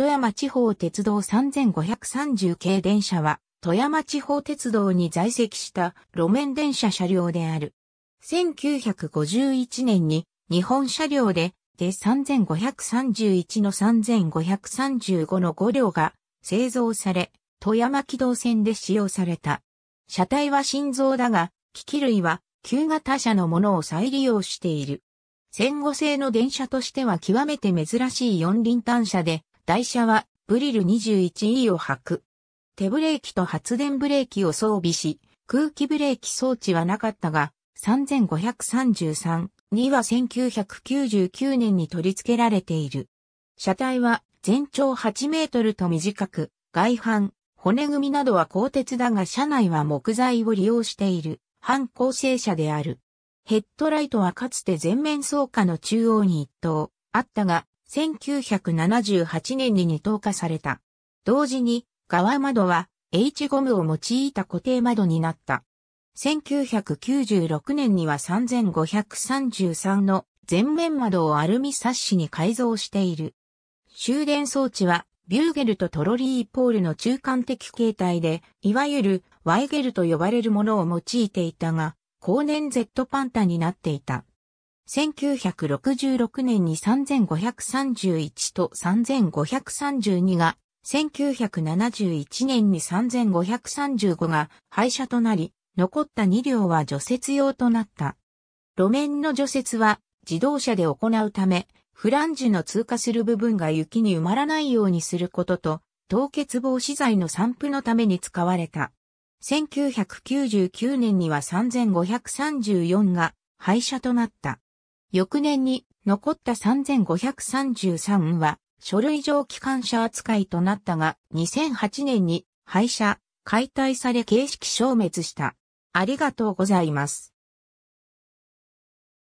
富山地方鉄道3530系電車は、富山地方鉄道に在籍した路面電車車両である。1951年に日本車両で、で3531の3535の5両が製造され、富山機動線で使用された。車体は心臓だが、機器類は旧型車のものを再利用している。戦後製の電車としては極めて珍しい四輪単車で、台車はブリル 21E を履く。手ブレーキと発電ブレーキを装備し、空気ブレーキ装置はなかったが、3533には1999年に取り付けられている。車体は全長8メートルと短く、外反、骨組みなどは鋼鉄だが車内は木材を利用している、半構成車である。ヘッドライトはかつて全面装甲の中央に一等、あったが、1978年に二等化された。同時に、側窓は H ゴムを用いた固定窓になった。1996年には3533の全面窓をアルミサッシに改造している。終電装置はビューゲルとトロリーポールの中間的形態で、いわゆるワイゲルと呼ばれるものを用いていたが、後年 Z パンタになっていた。1966年に3531と3532が、1971年に3535が廃車となり、残った2両は除雪用となった。路面の除雪は自動車で行うため、フランジの通過する部分が雪に埋まらないようにすることと、凍結防止剤の散布のために使われた。1999年には3534が廃車となった。翌年に残った3533は書類上機関車扱いとなったが2008年に廃車、解体され形式消滅した。ありがとうございます。